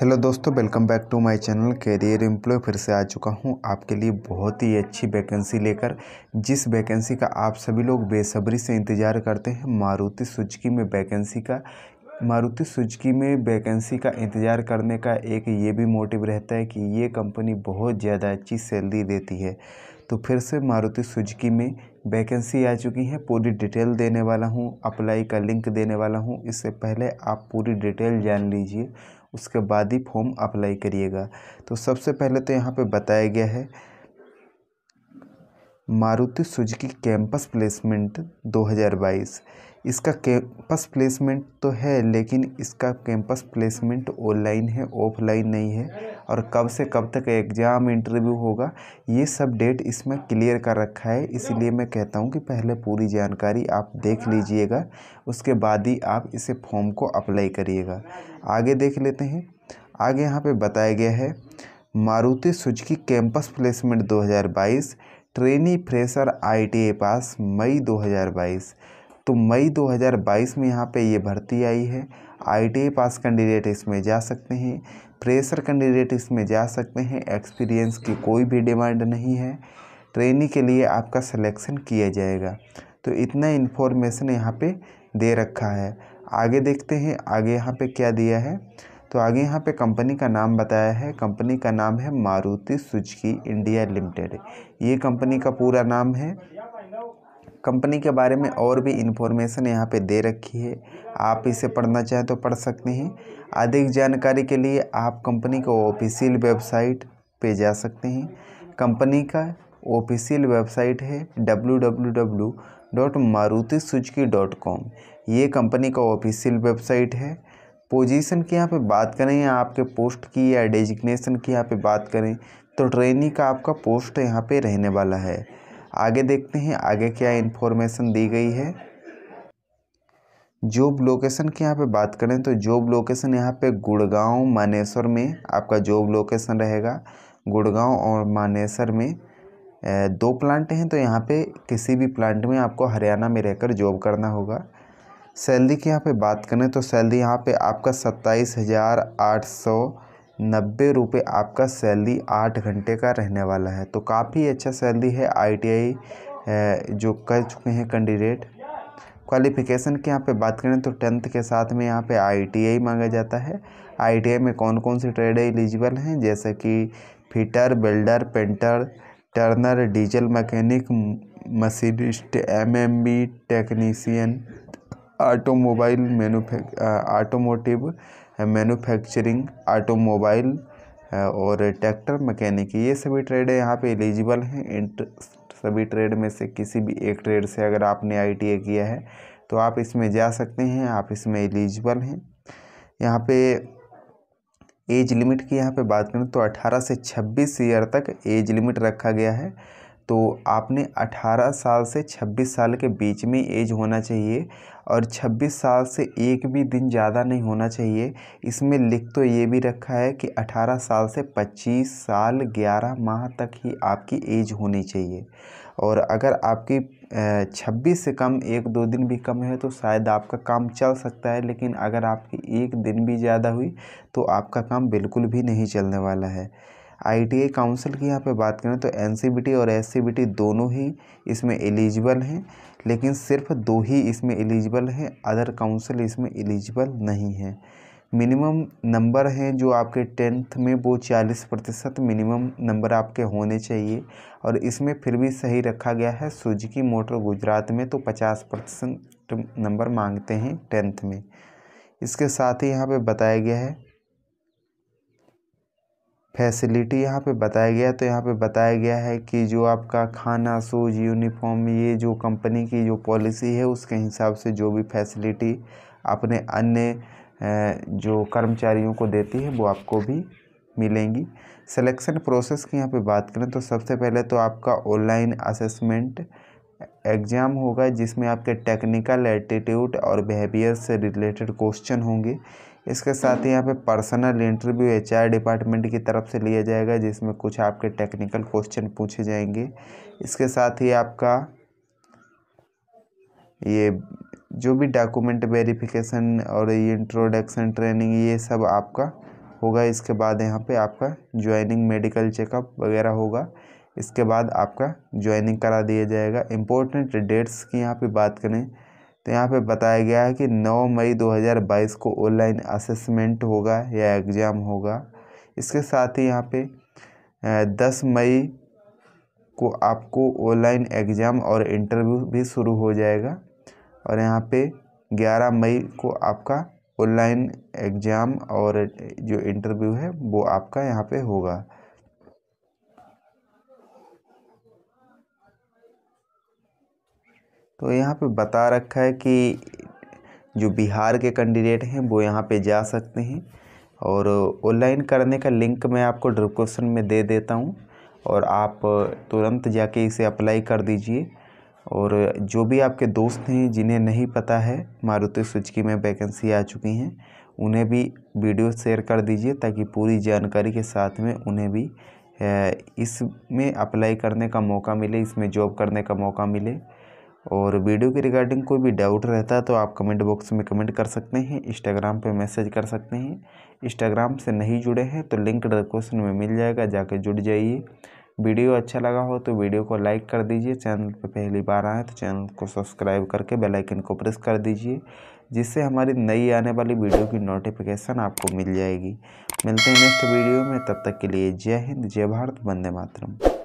hello दोस्तों welcome back to my channel career employ फिर से आ चुका हूं आपके लिए बहुत ही अच्छी वैकेंसी लेकर जिस वैकेंसी का आप सभी लोग बेसब्री से इंतज़ार करते हैं मारुति सुजुकी में वैकेंसी का मारुति सुजुकी में वैकेंसी का इंतज़ार करने का एक ये भी मोटिव रहता है कि ये कंपनी बहुत ज़्यादा अच्छी सैलरी देती है तो फिर से मारुति सुजुकी में वैकेंसी आ चुकी है पूरी डिटेल देने वाला हूँ अप्लाई का लिंक देने वाला हूँ इससे पहले आप पूरी डिटेल जान लीजिए उसके बाद ही फॉर्म अप्लाई करिएगा तो सबसे पहले तो यहाँ पे बताया गया है मारुति सुजुकी कैंपस प्लेसमेंट 2022 इसका कैंपस प्लेसमेंट तो है लेकिन इसका कैंपस प्लेसमेंट ऑनलाइन है ऑफलाइन नहीं है और कब से कब तक एग्ज़ाम इंटरव्यू होगा ये सब डेट इसमें क्लियर कर रखा है इसलिए मैं कहता हूँ कि पहले पूरी जानकारी आप देख लीजिएगा उसके बाद ही आप इसे फॉर्म को अप्लाई करिएगा आगे देख लेते हैं आगे यहाँ पर बताया गया है मारुति सुजुकी कैंपस प्लेसमेंट दो ट्रेनी फ्रेशर आई पास मई दो तो मई 2022 में यहाँ पे ये भर्ती आई है आई e पास कैंडिडेट इसमें जा सकते हैं प्रेशर कैंडिडेट इसमें जा सकते हैं एक्सपीरियंस की कोई भी डिमांड नहीं है ट्रेनिंग के लिए आपका सिलेक्शन किया जाएगा तो इतना इन्फॉर्मेशन यहाँ पे दे रखा है आगे देखते हैं आगे यहाँ पे क्या दिया है तो आगे यहाँ पे कंपनी का नाम बताया है कंपनी का नाम है मारुति सुजकी इंडिया लिमिटेड ये कंपनी का पूरा नाम है कंपनी के बारे में और भी इन्फॉर्मेशन यहाँ पे दे रखी है आप इसे पढ़ना चाहें तो पढ़ सकते हैं अधिक जानकारी के लिए आप कंपनी को ऑफिशियल वेबसाइट पे जा सकते हैं कंपनी का ऑफिशियल वेबसाइट है W W W dot Maruti Suzuki dot com ये कंपनी का ऑफिशियल वेबसाइट है पोजीशन की यहाँ पे बात करें या आपके पोस्ट की या डेजिग्नेशन की यहाँ पे बात करें तो ट्रेनिंग का आपका पोस्ट यहाँ पे रहने वाला है आगे देखते हैं आगे क्या इन्फॉर्मेशन दी गई है जॉब लोकेशन की यहाँ पे बात करें तो जॉब लोकेशन यहाँ पे गुड़गांव मानेसर में आपका जॉब लोकेशन रहेगा गुड़गांव और मानेसर में दो प्लांट हैं तो यहाँ पे किसी भी प्लांट में आपको हरियाणा में रहकर जॉब करना होगा सैलरी की यहाँ पे बात करें तो सैलरी यहाँ पे आपका सत्ताईस हज़ार आठ सौ नब्बे रुपये आपका सैलरी आठ घंटे का रहने वाला है तो काफ़ी अच्छा सैलरी है आईटीआई जो कर चुके हैं कैंडिडेट क्वालिफ़िकेशन की यहाँ पे बात करें तो टेंथ के साथ में यहाँ पे आईटीआई मांगा जाता है आईटीआई में कौन कौन से ट्रेड एलिजिबल हैं जैसे कि fitter builder painter turner diesel mechanic machinist M B technician automobile मैनुफैक ऑटोमोटिव मैन्युफैक्चरिंग ऑटोमोबाइल और ट्रैक्टर मैकेनिक ये सभी ट्रेड यहाँ पे एलिजिबल हैं सभी ट्रेड में से किसी भी एक ट्रेड से अगर आपने आई किया है तो आप इसमें जा सकते हैं आप इसमें एलिजिबल हैं यहाँ पे एज लिमिट की यहाँ पे बात करें तो 18 से 26 ईयर तक एज लिमिट रखा गया है तो आपने 18 साल से 26 साल के बीच में एज होना चाहिए और 26 साल से एक भी दिन ज़्यादा नहीं होना चाहिए इसमें लिख तो ये भी रखा है कि 18 साल से 25 साल 11 माह तक ही आपकी एज होनी चाहिए और अगर आपकी 26 से कम एक दो दिन भी कम है तो शायद आपका काम चल सकता है लेकिन अगर आपकी एक दिन भी ज़्यादा हुई तो आपका काम बिल्कुल भी नहीं चलने वाला है आई काउंसिल की यहाँ पे बात करें तो एन और एस दोनों ही इसमें एलिजिबल हैं लेकिन सिर्फ दो ही इसमें एलिजिबल हैं अदर काउंसिल इसमें एलिजिबल नहीं है मिनिमम नंबर हैं जो आपके टेंथ में वो चालीस प्रतिशत मिनिमम नंबर आपके होने चाहिए और इसमें फिर भी सही रखा गया है सुजुकी मोटर गुजरात में तो पचास प्रतिशत नंबर मांगते हैं टेंथ में इसके साथ ही यहाँ पे बताया गया है फैसिलिटी यहाँ पे बताया गया तो यहाँ पे बताया गया है कि जो आपका खाना शूज यूनिफॉर्म ये जो कंपनी की जो पॉलिसी है उसके हिसाब से जो भी फैसिलिटी अपने अन्य जो कर्मचारियों को देती है वो आपको भी मिलेंगी सिलेक्शन प्रोसेस की यहाँ पे बात करें तो सबसे पहले तो आपका ऑनलाइन असेसमेंट एग्ज़ाम होगा जिसमें आपके टेक्निकल एटीट्यूड और बिहेवियर से रिलेटेड क्वेश्चन होंगे इसके साथ ही यहाँ पे पर्सनल इंटरव्यू एचआर डिपार्टमेंट की तरफ से लिया जाएगा जिसमें कुछ आपके टेक्निकल क्वेश्चन पूछे जाएंगे इसके साथ ही आपका ये जो भी डॉक्यूमेंट वेरिफिकेशन और ये इंट्रोडक्शन ट्रेनिंग ये सब आपका होगा इसके बाद यहाँ पे आपका ज्वाइनिंग मेडिकल चेकअप वगैरह होगा इसके बाद आपका ज्वाइनिंग करा दिया जाएगा इम्पोर्टेंट डेट्स की यहाँ पे बात करें तो यहाँ पे बताया गया है कि 9 मई 2022 को ऑनलाइन असेसमेंट होगा या एग्ज़ाम होगा इसके साथ ही यहाँ पे 10 मई को आपको ऑनलाइन एग्ज़ाम और इंटरव्यू भी शुरू हो जाएगा और यहाँ पे 11 मई को आपका ऑनलाइन एग्ज़ाम और जो इंटरव्यू है वो आपका यहाँ पे होगा तो यहाँ पे बता रखा है कि जो बिहार के कैंडिडेट हैं वो यहाँ पे जा सकते हैं और ऑनलाइन करने का लिंक मैं आपको डिस्क्रिप्शन में दे देता हूँ और आप तुरंत जाके इसे अप्लाई कर दीजिए और जो भी आपके दोस्त हैं जिन्हें नहीं पता है मारुति सुजुकी में वैकेंसी आ चुकी हैं उन्हें भी वीडियो शेयर कर दीजिए ताकि पूरी जानकारी के साथ में उन्हें भी इसमें अप्लाई करने का मौका मिले इसमें जॉब करने का मौका मिले और वीडियो की रिगार्डिंग कोई भी डाउट रहता है तो आप कमेंट बॉक्स में कमेंट कर सकते हैं इंस्टाग्राम पे मैसेज कर सकते हैं इंस्टाग्राम से नहीं जुड़े हैं तो लिंक डिस्क्रिप्शन में मिल जाएगा जाके जुड़ जाइए वीडियो अच्छा लगा हो तो वीडियो को लाइक कर दीजिए चैनल पर पहली बार आएँ तो चैनल को सब्सक्राइब करके बेल आइकन को प्रेस कर दीजिए जिससे हमारी नई आने वाली वीडियो की नोटिफिकेशन आपको मिल जाएगी मिलते हैं नेक्स्ट वीडियो में तब तक के लिए जय हिंद जय भारत वंदे मातरम